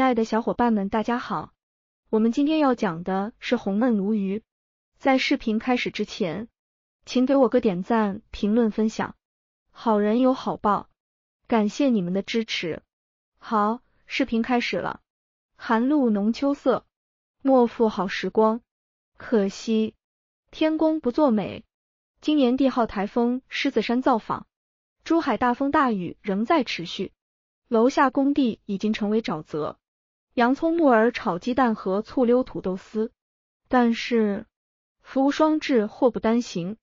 亲爱的小伙伴们，大家好！我们今天要讲的是红焖鲈鱼。在视频开始之前，请给我个点赞、评论、分享，好人有好报，感谢你们的支持。好，视频开始了。寒露浓，秋色，莫负好时光。可惜天公不作美，今年帝号台风狮子山造访，珠海大风大雨仍在持续，楼下工地已经成为沼泽。洋葱木耳炒鸡蛋和醋溜土豆丝，但是福无双至，祸不单行。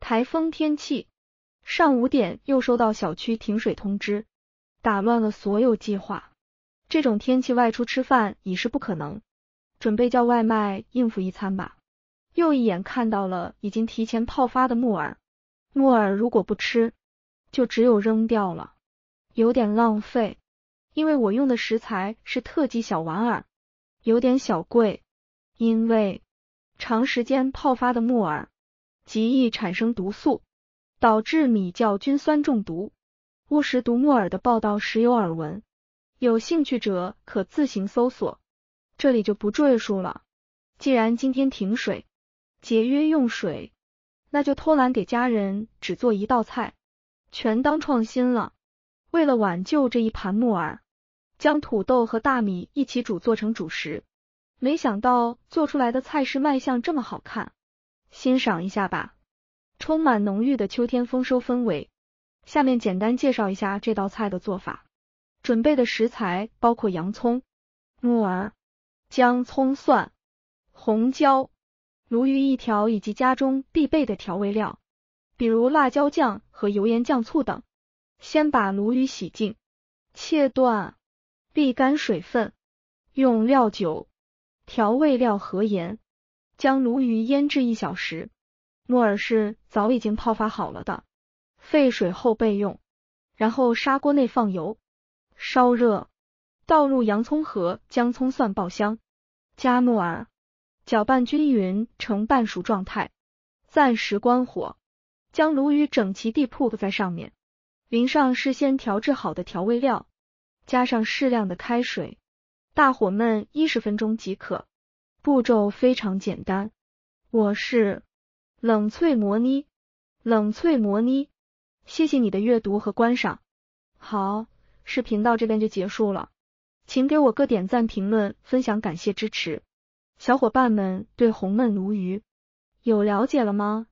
台风天气，上午点又收到小区停水通知，打乱了所有计划。这种天气外出吃饭已是不可能，准备叫外卖应付一餐吧。又一眼看到了已经提前泡发的木耳，木耳如果不吃，就只有扔掉了，有点浪费。因为我用的食材是特级小木耳，有点小贵。因为长时间泡发的木耳极易产生毒素，导致米酵菌酸中毒。误食毒木耳的报道时有耳闻，有兴趣者可自行搜索，这里就不赘述了。既然今天停水，节约用水，那就偷懒给家人只做一道菜，全当创新了。为了挽救这一盘木耳。将土豆和大米一起煮，做成主食。没想到做出来的菜式卖相这么好看，欣赏一下吧，充满浓郁的秋天丰收氛围。下面简单介绍一下这道菜的做法。准备的食材包括洋葱、木耳、姜、葱、蒜、红椒、鲈鱼一条，以及家中必备的调味料，比如辣椒酱和油盐酱醋等。先把鲈鱼洗净，切断。沥干水分，用料酒、调味料和盐将鲈鱼腌制一小时。木耳是早已经泡发好了的，沸水后备用。然后砂锅内放油，烧热，倒入洋葱和姜葱蒜爆香，加木耳，搅拌均匀成半熟状态，暂时关火。将鲈鱼整齐地铺在上面，淋上事先调制好的调味料。加上适量的开水，大火焖一十分钟即可。步骤非常简单。我是冷脆摩尼，冷脆摩尼，谢谢你的阅读和观赏。好，视频到这边就结束了，请给我个点赞、评论、分享，感谢支持。小伙伴们对红焖鲈鱼有了解了吗？